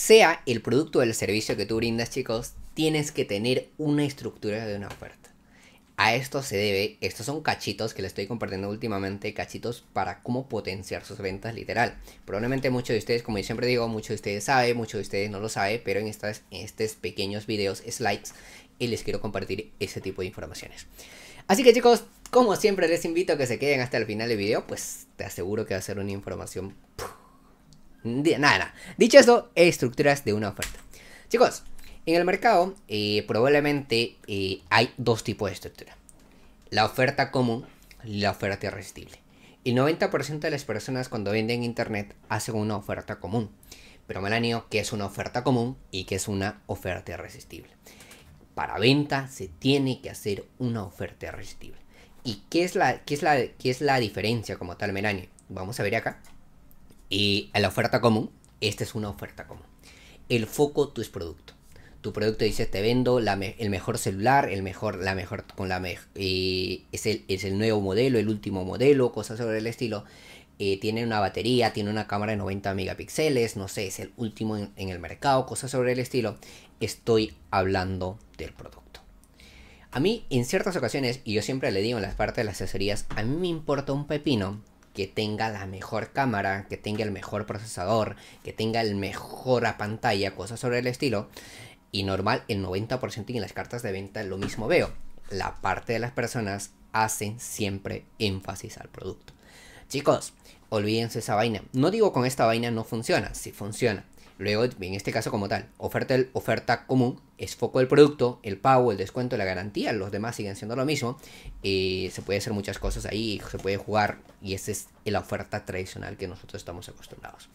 sea el producto o el servicio que tú brindas, chicos, tienes que tener una estructura de una oferta. A esto se debe, estos son cachitos que les estoy compartiendo últimamente, cachitos para cómo potenciar sus ventas literal. Probablemente muchos de ustedes, como yo siempre digo, muchos de ustedes saben, muchos de ustedes no lo saben, pero en, estas, estos pequeños videos, slides, y eh, les quiero compartir ese tipo de informaciones. Así que chicos, como siempre les invito a que se queden hasta el final del video, pues te aseguro que va a ser una información Nada, nada. Dicho esto, estructuras de una oferta. Chicos, en el mercado eh, probablemente eh, hay dos tipos de estructura. La oferta común y la oferta irresistible. El 90% de las personas cuando venden en internet hacen una oferta común. Pero Melanio, ¿qué es una oferta común y qué es una oferta irresistible. Para venta se tiene que hacer una oferta irresistible. ¿Y qué es la, qué es la, qué es la diferencia como tal, Melanio? Vamos a ver acá. Y eh, a la oferta común, esta es una oferta común. El foco, tu es producto. Tu producto dice, te vendo el mejor celular, el mejor, la mejor, con la mejor, eh, es, el, nuevo modelo, el último modelo, cosas sobre el estilo. Eh, tiene una batería, tiene una cámara de 90 megapíxeles, no sé, es el último en, en el mercado, cosas sobre el estilo. Estoy hablando del producto. A mí, en ciertas ocasiones, y yo siempre le digo en las partes de las asesorías, a mí me importa un pepino que tenga la mejor cámara, que tenga el mejor procesador, que tenga el mejor pantalla, cosas sobre el estilo. Y normal, el 90% y en las cartas de venta lo mismo veo. La parte de las personas hacen siempre énfasis al producto. Chicos, olvídense esa vaina. No digo con esta vaina no funciona, sí funciona. Luego, en este caso como tal, oferta, el, oferta común es foco del producto, el pago, el descuento, la garantía, los demás siguen siendo lo mismo. Eh, se puede hacer muchas cosas ahí, se puede jugar y esa es la oferta tradicional que nosotros estamos acostumbrados.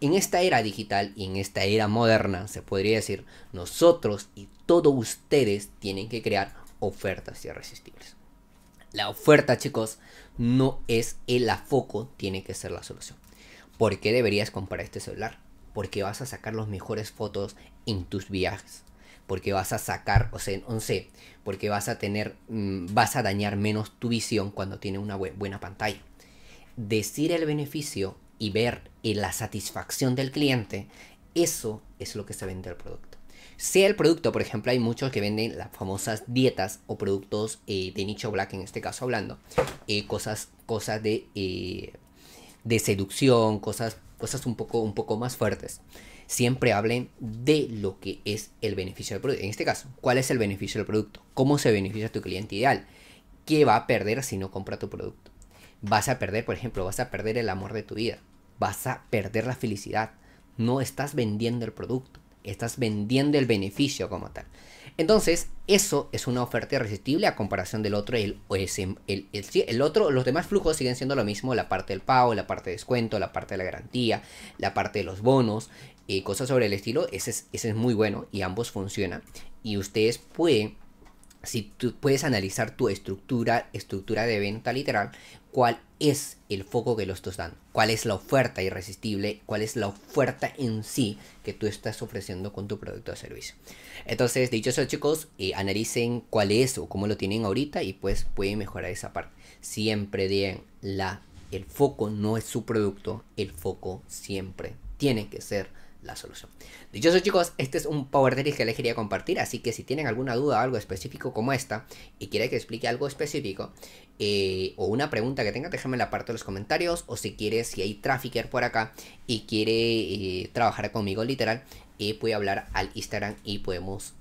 En esta era digital y en esta era moderna, se podría decir, nosotros y todos ustedes tienen que crear ofertas irresistibles. La oferta, chicos, no es el afoco tiene que ser la solución. ¿Por qué deberías comprar este celular? porque vas a sacar las mejores fotos en tus viajes. Porque vas a sacar, o sea, no sé, porque vas a tener, mm, vas a dañar menos tu visión cuando tiene una buena pantalla. Decir el beneficio y ver la satisfacción del cliente, eso es lo que se vende el producto. Sea el producto, por ejemplo, hay muchos que venden las famosas dietas o productos eh, de nicho black, en este caso hablando, eh, cosas, cosas de, eh, de seducción, cosas cosas un poco, un poco más fuertes, siempre hablen de lo que es el beneficio del producto. En este caso, ¿cuál es el beneficio del producto? ¿Cómo se beneficia tu cliente ideal? ¿Qué va a perder si no compra tu producto? Vas a perder, por ejemplo, vas a perder el amor de tu vida, vas a perder la felicidad, no estás vendiendo el producto estás vendiendo el beneficio como tal. Entonces, eso es una oferta irresistible a comparación del otro. El, el, el, otro, los demás flujos siguen siendo lo mismo: la parte del pago, la parte de descuento, la parte de la garantía, la parte de los bonos, y eh, cosas sobre el estilo. Ese es, ese es muy bueno y ambos funcionan. Y ustedes pueden si tú puedes analizar tu estructura, estructura de venta literal, cuál es el foco que lo estás dando, cuál es la oferta irresistible, cuál es la oferta en sí que tú estás ofreciendo con tu producto o servicio. Entonces, dicho eso, chicos, eh, analicen cuál es o cómo lo tienen ahorita y pues pueden mejorar esa parte. Siempre den la el foco no es su producto, el foco siempre tiene que ser la solución. Dicho chicos, este es un Power Theory que les quería compartir, así que si tienen alguna duda o algo específico como esta, y quiere que explique algo específico, eh, o una pregunta que tenga. déjame en la parte de los comentarios, o si quieres, si hay trafficker por acá y quiere eh, trabajar conmigo literal, Y eh, puede hablar al Instagram y podemos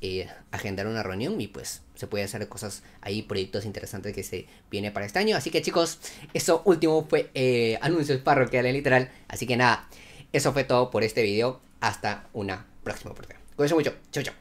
agendar una reunión y pues se puede hacer cosas, ahí proyectos interesantes que se viene para este año, así que chicos, eso último fue anuncios parroquiales literal, así que nada, eso fue todo por este video hasta una próxima oportunidad. Cuídense mucho. Chau, chau.